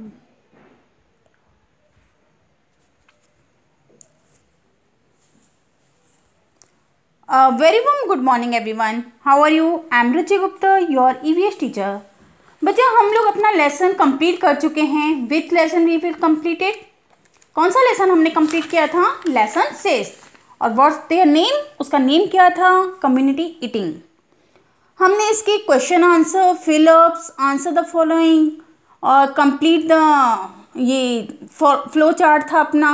A uh, very warm good morning everyone. How are you? I am Ruchi Gupta, your EVS teacher. बच्चे हम लोग अपना lesson complete कर चुके हैं with lesson we will completed कौन सा लेसन हमने कंप्लीट किया था लेसन सिक्स और व्हाट्स देयर नेम उसका नेम क्या था कम्युनिटी ईटिंग हमने इसके question answer fill ups answer the following और कंप्लीट द ये फ्लो चार्ट था अपना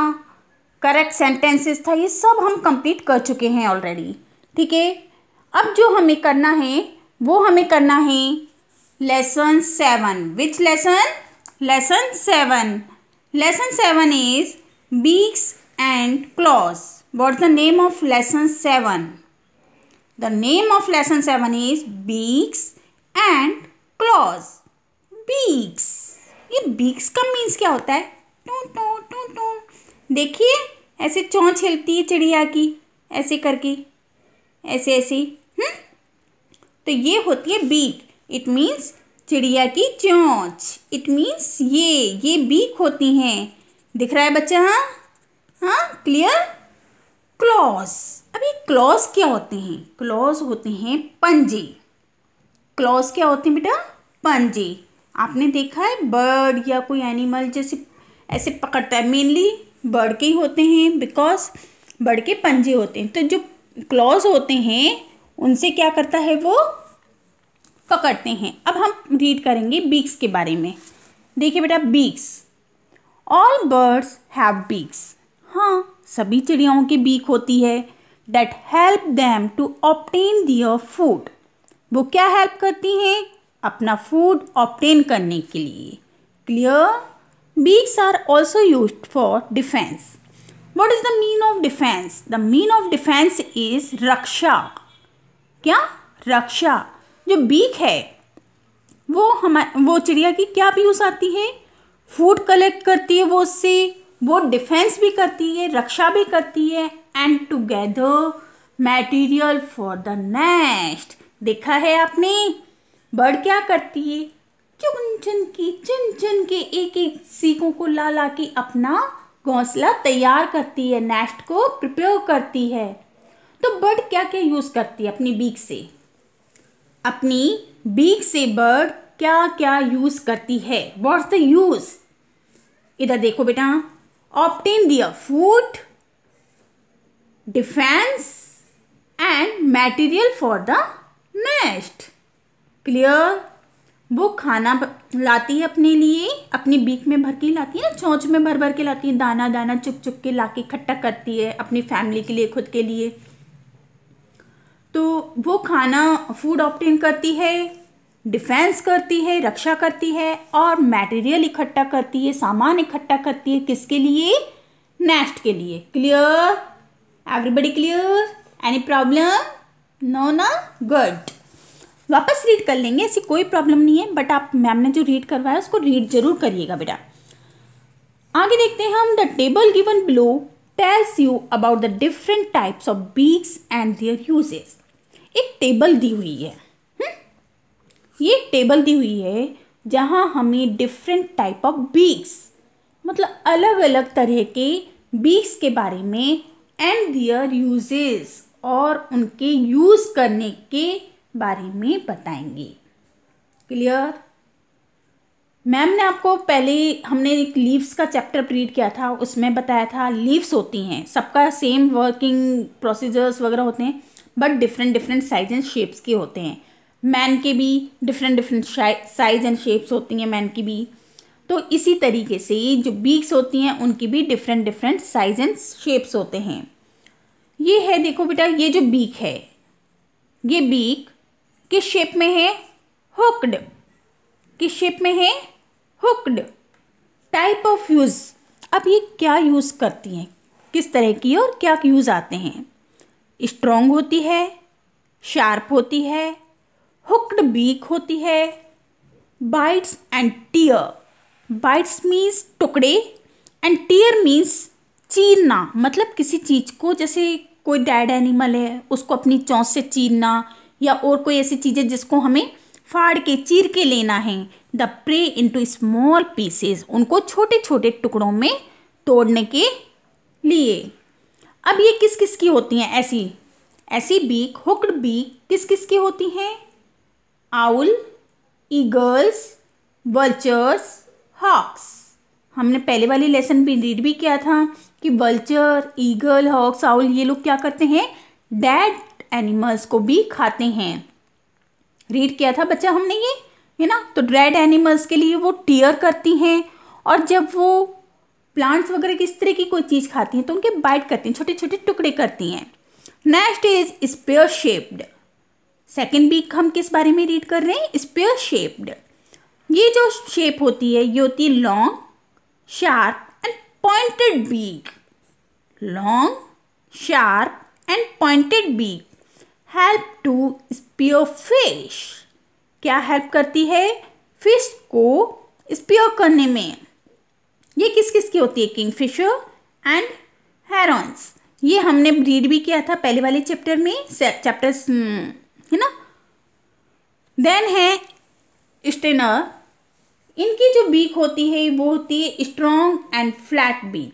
करेक्ट सेंटेंसेस था ये सब हम कंप्लीट कर चुके हैं ऑलरेडी ठीक है अब जो हमें करना है वो हमें करना है lesson seven which lesson lesson seven lesson seven is beaks and claws what the name of lesson seven the name of lesson seven is beaks and claws beaks ये बीक्स का मीन्स क्या होता है टू टू टू टू देखिए ऐसे चौंच हिलती है चिड़िया की ऐसे करके ऐसे ऐसे हम्म तो ये होती है बीक इट मीन्स चिड़िया की चोंच इट मीन्स ये ये बीक होती हैं दिख रहा है बच्चा हाँ हाँ क्लियर क्लॉस अब ये क्लॉस क्या होते हैं क्लॉस होते हैं पंजे क्लॉस क्या होते हैं बेटा पंजे आपने देखा है बर्ड या कोई एनिमल जैसे ऐसे पकड़ता है मेनली बर्ड के ही होते हैं बिकॉज बर्ड के पंजे होते हैं तो जो क्लॉज होते हैं उनसे क्या करता है वो पकड़ते हैं अब हम रीड करेंगे बीक्स के बारे में देखिए बेटा beaks all birds have beaks हाँ सभी चिड़ियाओं की बीक होती है that help them to obtain their food वो क्या हेल्प करती हैं अपना फूड ऑप्टेन करने के लिए clear beaks are also use for defence what is the mean of defence the mean of defence is रक्षा क्या रक्षा जो बीक है वो हमारे वो चिड़िया की क्या यूज़ आती है फूड कलेक्ट करती है वो उससे वो डिफेंस भी करती है रक्षा भी करती है and together material for the nest देखा है आपने बर्ड क्या करती है चुन चुन की चुन चुन के एक एक सीखों को ला ला के अपना घोंसला तैयार करती है नेस्ट को प्रिपेयर करती है तो बर्ड क्या क्या यूज़ करती है अपनी बीक से अपनी बीक से बर्ड क्या क्या यूज़ करती है वॉट्स द यूज़ इधर देखो बेटा obtain their food defence and material for the nest clear वो खाना लाती है अपने लिए अपने बीक में भर के लाती है ना चौंच में भर भर के लाती है दाना दाना चुप चुप के ला के इकट्ठा करती है अपनी फैमिली के लिए खुद के लिए तो वो खाना फूड ऑप्टेन करती है डिफेंस करती है रक्षा करती है और मटेरियल इकट्ठा करती है सामान इकट्ठा करती है किसके लिए नेस्ट के लिए clear everybody clear any problem no ना गुड वापस रीड कर लेंगे ऐसी कोई प्रॉब्लम नहीं है बट आप मैम ने जो रीड करवाया उसको रीड जरूर करिएगा बेटा आगे देखते हैं हम the table given below tells you about the different types of beaks and their uses एक टेबल दी हुई है हुँ? हम्म? ये टेबल दी हुई है जहाँ हमें डिफरेंट टाइप ऑफ बीक्स मतलब अलग अलग तरह के बीक्स के बारे में एंड दियर यूजेस और उनके यूज़ करने के बारे में बताएंगे क्लियर मैम ने आपको पहले हमने एक लीव्स का चैप्टर रीड किया था उसमें बताया था लीव्स होती हैं सबका सेम वर्किंग प्रोसीजर्स वगैरह होते हैं but different different size and shapes के होते हैं मैन के भी different different size and shapes होती हैं मैन की भी तो इसी तरीके से जो बीक्स होती हैं उनकी भी different different size and shapes होते हैं ये है देखो बेटा ये जो बीक है ये बीक किस शेप में है हुक्ड किस शेप में है हुक्ड टाइप ऑफ यूज़ अब ये क्या यूज़ करती हैं किस तरह की और क्या यूज़ आते हैं स्ट्रोंग होती है शार्प होती है हुक्ड बीक होती है bites and tear bites means टुकड़े एंड टीयर मीन्स चीरना मतलब किसी चीज़ को जैसे कोई डेड एनिमल है उसको अपनी चौंस से चीरना या और कोई ऐसी चीज़ें जिसको हमें फाड़ के चीर के लेना है the prey into small pieces उनको छोटे छोटे टुकड़ों में तोड़ने के लिए अब ये किस किस की होती हैं ऐसी ऐसी बीक हुक्ड बीक किस किस की होती हैं आउल ईगल्स वल्चर्स हॉक्स हमने पहले वाले लेसन भी रीड भी किया था कि वल्चर ईगल हॉक्स आउल ये लोग क्या करते हैं डैड एनिमल्स को भी खाते हैं रीड किया था बच्चा हमने ये है ना तो रेड एनिमल्स के लिए वो टीयर करती हैं और जब वो प्लांट्स वगैरह किस तरह की कोई चीज़ खाती हैं तो उनके बाइट करती हैं छोटे छोटे टुकड़े करती हैं next is spear shaped second beak हम किस बारे में रीड कर रहे हैं स्पेयर शेप्ड ये जो शेप होती है ये होती है long sharp and pointed beak long sharp and pointed beak help to spear fish क्या हेल्प करती है फिश को स्पियो करने में ये किस किस की होती है किंग फिशर एंड हेरॉन्स ये हमने रीड भी किया था पहले वाले चैप्टर में चैप्टर हम्म, है ना देन है स्टेनर इनकी जो बीक होती है वो होती है स्ट्रॉन्ग एंड फ्लैट बीक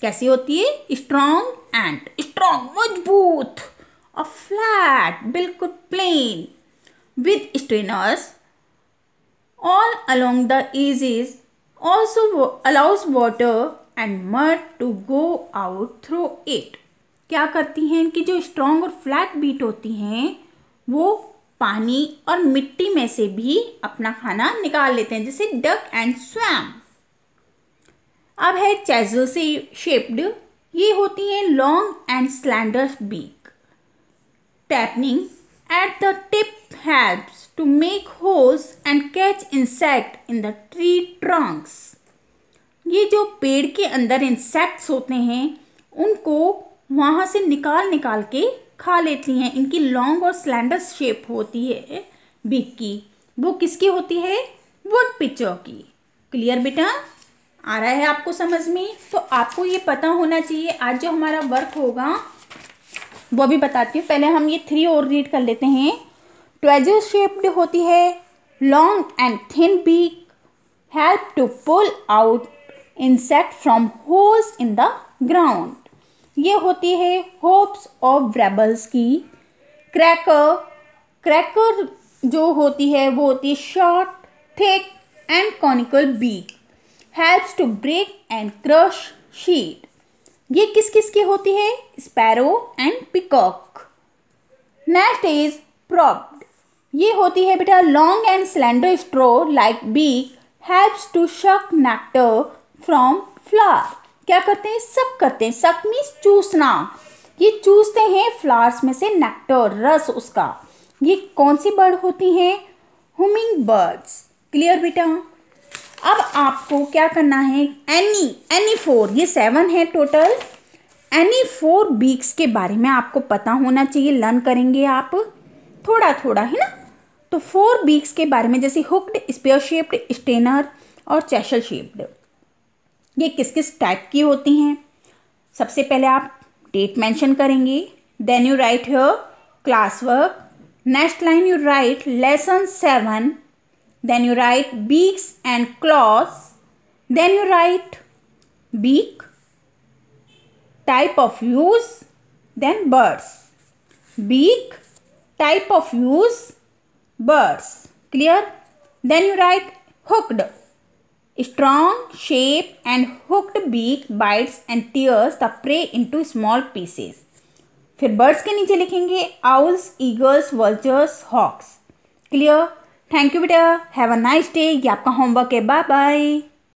कैसी होती है स्ट्रॉन्ग एंड स्ट्रॉन्ग मजबूत फ्लैट बिल्कुल plain with strainers all along the edges also allows water and mud to go out through it. क्या करती हैं इनकी जो स्ट्रॉन्ग और फ्लैट बीट होती हैं वो पानी और मिट्टी में से भी अपना खाना निकाल लेते हैं जैसे डक एंड स्वैम अब है चेजल से शेप्ड ये होती हैं long and slenders beak tapering at the tip helps to make holes and catch insect in the tree trunks ये जो पेड़ के अंदर इंसेक्ट्स होते हैं उनको वहाँ से निकाल निकाल के खा लेती हैं इनकी लॉन्ग और स्लेंडर शेप होती है बिग की वो किसकी होती है वुड पिचर की क्लियर बेटा आ रहा है आपको समझ में तो आपको ये पता होना चाहिए आज जो हमारा वर्क होगा वो भी बताती हूँ पहले हम ये थ्री और रीड कर लेते हैं ट्वेजर शेप्ड होती है long and thin beak help to pull out insect from holes in the ground ये होती है होप्स ऑफ ब्रेबल्स की क्रैकर क्रैकर जो होती है वो होती है short thick and conical beak helps to break and crush seed ये किस किस की होती है sparrow and peacock next is probed ये होती है बेटा long and slender straw like beak helps to suck nectar from flower क्या करते हैं सब करते हैं सक मीन्स चूसना ये चूसते हैं फ्लावर्स में से नेक्टर रस उसका ये कौन सी बर्ड होती हैं हुमिंग बर्ड्स क्लियर बेटा अब आपको क्या करना है एनी एनी फोर ये सेवन है टोटल एनी फोर बीक्स के बारे में आपको पता होना चाहिए लर्न करेंगे आप थोड़ा थोड़ा है ना तो फोर बीक्स के बारे में जैसे हुक्ड स्पेयर शेप्ड स्टेनर और चैशल शेप्ड ये किस किस टाइप की होती हैं सबसे पहले आप डेट मेंशन करेंगे then you write your class work next line you write lesson seven Then you write beaks and claws. Then you write beak, type of use, then birds. Beak, type of use, birds. Clear? Then you write hooked. Strong shape and hooked beak bites and tears the prey into small pieces. फिर birds के नीचे लिखेंगे owls eagles vultures, hawks clear thank you बेटा have a nice day ये आपका homework है bye bye